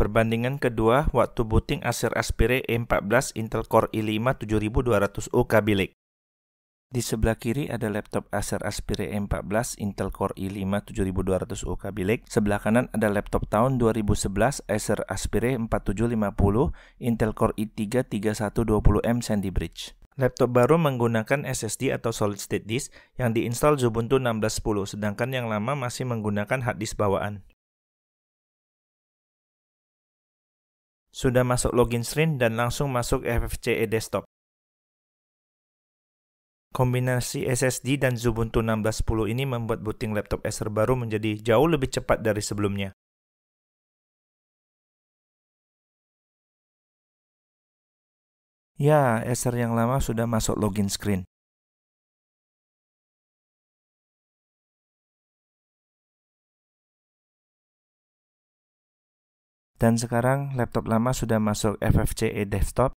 Perbandingan kedua, waktu booting Acer Aspire E14 Intel Core i5 7200U Kabilik. Di sebelah kiri ada laptop Acer Aspire e M14 Intel Core i5 7200U Kabilik. Sebelah kanan ada laptop tahun 2011 Acer Aspire 4750 Intel Core i3 3120M Sandy Bridge. Laptop baru menggunakan SSD atau solid state disk yang diinstal Ubuntu 16.10, sedangkan yang lama masih menggunakan hard disk bawaan. sudah masuk login screen dan langsung masuk FFCE desktop. Kombinasi SSD dan Ubuntu 16.10 ini membuat booting laptop Acer baru menjadi jauh lebih cepat dari sebelumnya. Ya, Acer yang lama sudah masuk login screen. Dan sekarang laptop lama sudah masuk FFCE desktop